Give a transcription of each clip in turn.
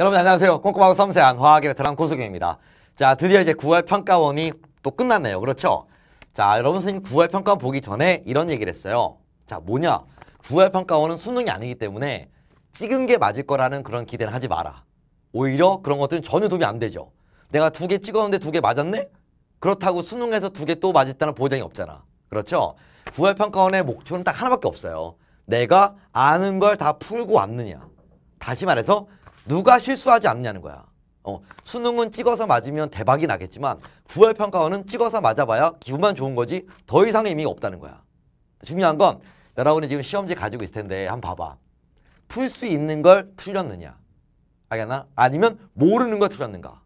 여러분 안녕하세요. 꼼꼼하고 섬세한 화학의 베테랑 고수경입니다. 자, 드디어 이제 9월 평가원이 또 끝났네요. 그렇죠? 자, 여러분 선생님 9월 평가원 보기 전에 이런 얘기를 했어요. 자, 뭐냐? 9월 평가원은 수능이 아니기 때문에 찍은 게 맞을 거라는 그런 기대는 하지 마라. 오히려 그런 것들은 전혀 도움이 안 되죠. 내가 두 개 찍었는데 두 개 맞았네? 그렇다고 수능에서 두 개 또 맞았다는 보장이 없잖아. 그렇죠? 9월 평가원의 목표는 딱 하나밖에 없어요. 내가 아는 걸 다 풀고 왔느냐. 다시 말해서 누가 실수하지 않느냐는 거야. 어, 수능은 찍어서 맞으면 대박이 나겠지만 9월 평가원은 찍어서 맞아봐야 기분만 좋은 거지 더 이상의 의미가 없다는 거야. 중요한 건 여러분이 지금 시험지 가지고 있을 텐데 한번 봐봐. 풀 수 있는 걸 틀렸느냐. 알겠나? 아니면 모르는 걸 틀렸는가.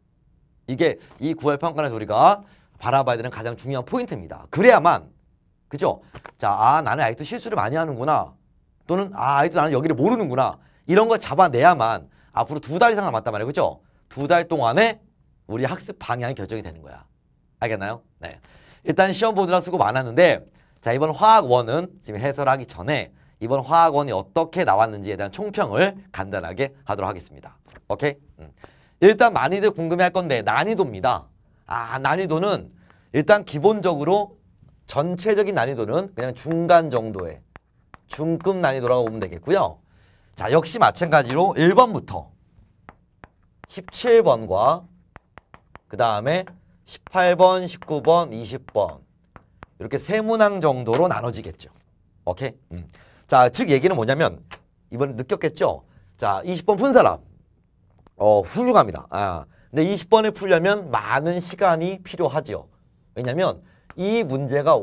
이게 이 9월 평가를 우리가 바라봐야 되는 가장 중요한 포인트입니다. 그래야만 그죠? 자, 아 나는 아직도 실수를 많이 하는구나. 또는 아 아직도 나는 여기를 모르는구나. 이런 걸 잡아내야만 앞으로 두 달 이상 남았단 말이에요. 그죠? 두 달 동안에 우리 학습 방향이 결정이 되는 거야. 알겠나요? 네. 일단 시험 보느라 수고 많았는데 자 이번 화학원은 지금 해설하기 전에 이번 화학원이 어떻게 나왔는지에 대한 총평을 간단하게 하도록 하겠습니다. 오케이? 음. 일단 많이들 궁금해할 건데 난이도입니다. 아 난이도는 일단 기본적으로 전체적인 난이도는 그냥 중간 정도의 중급 난이도라고 보면 되겠고요. 자 역시 마찬가지로 1번부터 17번과 그 다음에 18번, 19번, 20번 이렇게 세 문항 정도로 나눠지겠죠. 오케이? 음. 자, 즉 얘기는 뭐냐면 이번에 느꼈겠죠? 자, 20번 푼 사람 어, 훌륭합니다. 아, 근데 20번을 풀려면 많은 시간이 필요하지요. 왜냐면 이 문제가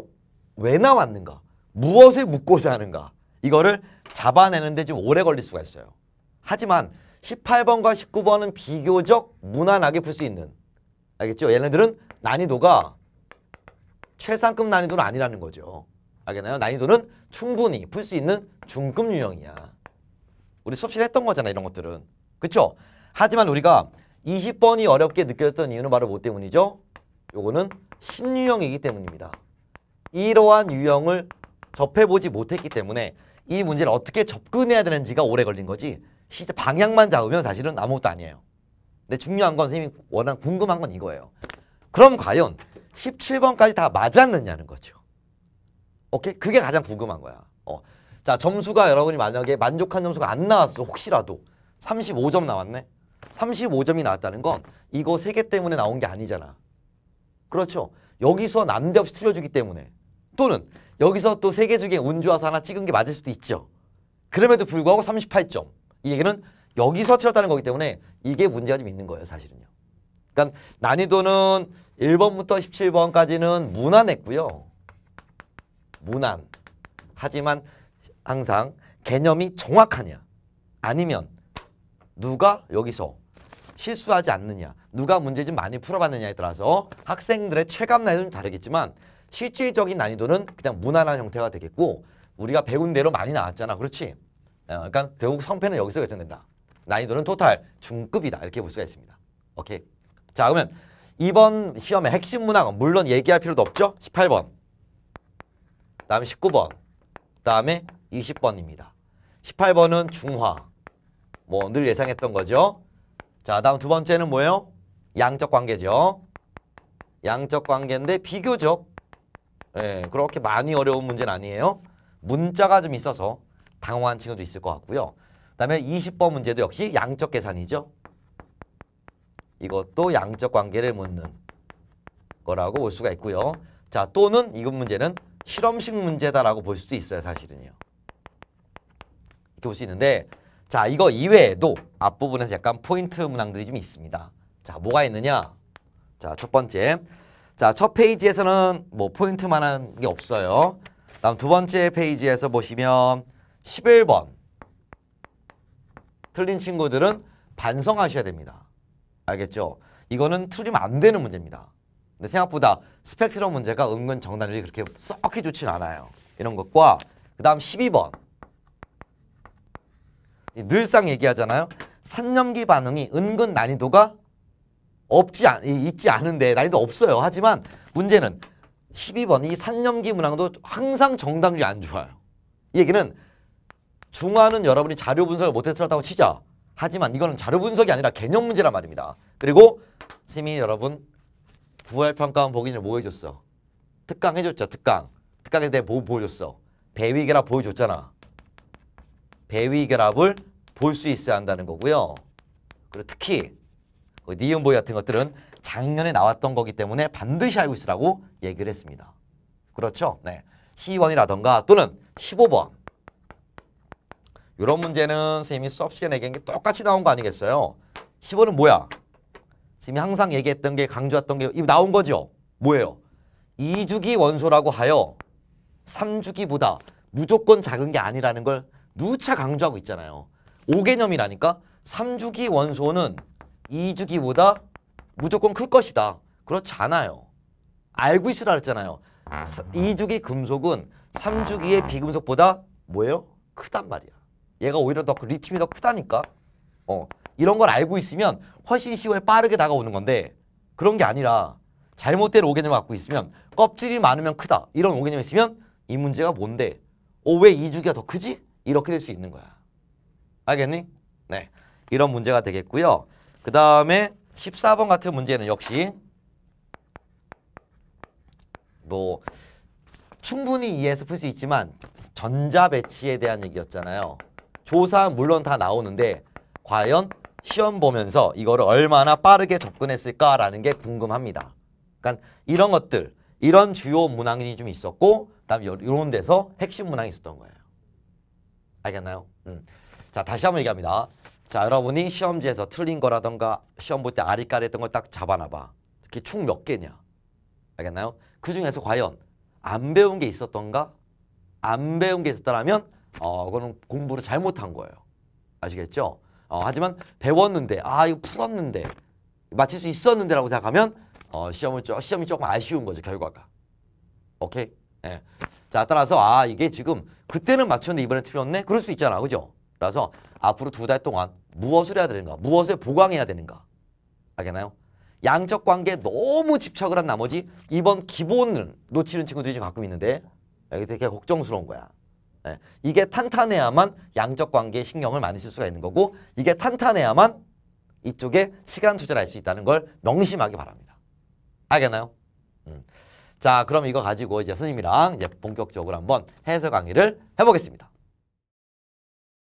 왜 나왔는가? 무엇을 묻고자 하는가? 이거를 잡아내는데 좀 오래 걸릴 수가 있어요. 하지만 18번과 19번은 비교적 무난하게 풀 수 있는 알겠죠? 얘네들은 난이도가 최상급 난이도는 아니라는 거죠. 알겠나요? 난이도는 충분히 풀 수 있는 중급 유형이야. 우리 수업실에 했던 거잖아 이런 것들은. 그쵸 하지만 우리가 20번이 어렵게 느껴졌던 이유는 바로 뭐 때문이죠? 요거는 신유형이기 때문입니다. 이러한 유형을 접해보지 못했기 때문에 이 문제를 어떻게 접근해야 되는지가 오래 걸린 거지 실제 방향만 잡으면 사실은 아무것도 아니에요. 근데 중요한 건 선생님이 워낙 궁금한 건 이거예요. 그럼 과연 17번까지 다 맞았느냐는 거죠. 오케이? 그게 가장 궁금한 거야. 어. 자, 점수가 여러분이 만약에 만족한 점수가 안 나왔어. 혹시라도 35점 나왔네. 35점이 나왔다는 건 이거 3개 때문에 나온 게 아니잖아. 그렇죠. 여기서 난데없이 틀려주기 때문에 또는 여기서 또세개 중에 운 좋아서 하나 찍은 게 맞을 수도 있죠. 그럼에도 불구하고 38점. 이 얘기는 여기서 틀렸다는 거기 때문에 이게 문제가 좀 있는 거예요. 사실은요. 그러니까 난이도는 1번부터 17번까지는 무난했고요. 무난. 하지만 항상 개념이 정확하냐 아니면 누가 여기서 실수하지 않느냐 누가 문제 좀 많이 풀어봤느냐에 따라서 학생들의 체감 나이도 좀 다르겠지만 실질적인 난이도는 그냥 무난한 형태가 되겠고 우리가 배운 대로 많이 나왔잖아. 그렇지? 어, 그러니까 결국 성패는 여기서 결정된다. 난이도는 토탈 중급이다. 이렇게 볼 수가 있습니다. 오케이. 자 그러면 이번 시험의 핵심 문항 물론 얘기할 필요도 없죠. 18번. 다음에 19번. 다음에 20번입니다. 18번은 중화. 뭐 늘 예상했던 거죠. 자 다음 두 번째는 뭐예요? 양적 관계죠. 양적 관계인데 비교적 예, 그렇게 많이 어려운 문제는 아니에요. 문자가 좀 있어서 당황한 친구도 있을 것 같고요. 그다음에 20번 문제도 역시 양적 계산이죠. 이것도 양적 관계를 묻는 거라고 볼 수가 있고요. 자, 또는 이건 문제는 실험식 문제다라고 볼 수도 있어요, 사실은요. 이렇게 볼 수 있는데 자, 이거 이외에도 앞부분에서 약간 포인트 문항들이 좀 있습니다. 자, 뭐가 있느냐? 자, 첫 번째 자, 첫 페이지에서는 뭐 포인트만 한 게 없어요. 다음 두 번째 페이지에서 보시면 11번. 틀린 친구들은 반성하셔야 됩니다. 알겠죠? 이거는 틀리면 안 되는 문제입니다. 근데 생각보다 스펙스러 문제가 은근 정답률이 그렇게 썩히 좋진 않아요. 이런 것과 그 다음 12번. 늘상 얘기하잖아요. 산념기 반응이 은근 난이도가 없지 않, 있지 않은데 난이도 없어요. 하지만 문제는 12번 이 산념기 문항도 항상 정답률이 안 좋아요. 이 얘기는 중화는 여러분이 자료 분석을 못했었다고 치자. 하지만 이거는 자료 분석이 아니라 개념 문제란 말입니다. 그리고 스님이 여러분 9월 평가원 보기는 뭐 해줬어? 특강 해줬죠. 특강. 특강에 대해 뭐 보여줬어? 배위 결합 보여줬잖아. 배위 결합을 볼 수 있어야 한다는 거고요. 그리고 특히 그 니은보이 같은 것들은 작년에 나왔던 거기 때문에 반드시 알고 있으라고 얘기를 했습니다. 그렇죠? 네. 12번이라던가 또는 15번. 이런 문제는 선생님이 수업 시간에 얘기한 게 똑같이 나온 거 아니겠어요? 1 5번은 뭐야? 선생님이 항상 얘기했던 게 강조했던 게 나온 거죠? 뭐예요? 2주기 원소라고 하여 3주기보다 무조건 작은 게 아니라는 걸 누차 강조하고 있잖아요. 5개념이라니까 3주기 원소는 2주기보다 무조건 클 것이다. 그렇지 않아요. 알고 있으라 그랬잖아요. 2주기 금속은 3주기의 비금속보다 뭐예요? 크단 말이야. 얘가 오히려 더 그 리튬이 더 크다니까. 어 이런 걸 알고 있으면 훨씬 시월에 빠르게 다가오는 건데 그런 게 아니라 잘못된 오개념을 갖고 있으면 껍질이 많으면 크다 이런 오개념이 있으면 이 문제가 뭔데 어왜 2주기가더 크지? 이렇게 될 수 있는 거야. 알겠니? 네 이런 문제가 되겠고요. 그 다음에 14번 같은 문제는 역시 뭐 충분히 이해해서 풀 수 있지만 전자 배치에 대한 얘기였잖아요. 조사 물론 다 나오는데 과연 시험 보면서 이거를 얼마나 빠르게 접근했을까라는 게 궁금합니다. 그러니까 이런 것들, 이런 주요 문항이 좀 있었고 그다음에 이런 데서 핵심 문항이 있었던 거예요. 알겠나요? 음. 자, 다시 한번 얘기합니다. 자 여러분이 시험지에서 틀린 거라던가 시험 볼 때 아리까리 했던 걸 딱 잡아놔봐. 이게 총 몇 개냐. 알겠나요? 그 중에서 과연 안 배운 게 있었던가? 안 배운 게 있었다면 어, 그거는 공부를 잘못한 거예요. 아시겠죠? 어, 하지만 배웠는데 아 이거 풀었는데 맞힐 수 있었는데 라고 생각하면 어, 시험을 조, 시험이 조금 아쉬운 거죠 결과가 오케이 예. 자 따라서 아 이게 지금 그때는 맞췄는데 이번에 틀렸네 그럴 수 있잖아 그죠 그래서 앞으로 두 달 동안 무엇을 해야 되는가? 무엇을 보강해야 되는가? 알겠나요? 양적 관계에 너무 집착을 한 나머지 이번 기본을 놓치는 친구들이 가끔 있는데 되게 걱정스러운 거야. 네. 이게 탄탄해야만 양적 관계에 신경을 많이 쓸 수가 있는 거고 이게 탄탄해야만 이쪽에 시간 투자를 할 수 있다는 걸 명심하기 바랍니다. 알겠나요? 음. 자 그럼 이거 가지고 이제 선생님이랑 이제 본격적으로 한번 해설 강의를 해보겠습니다.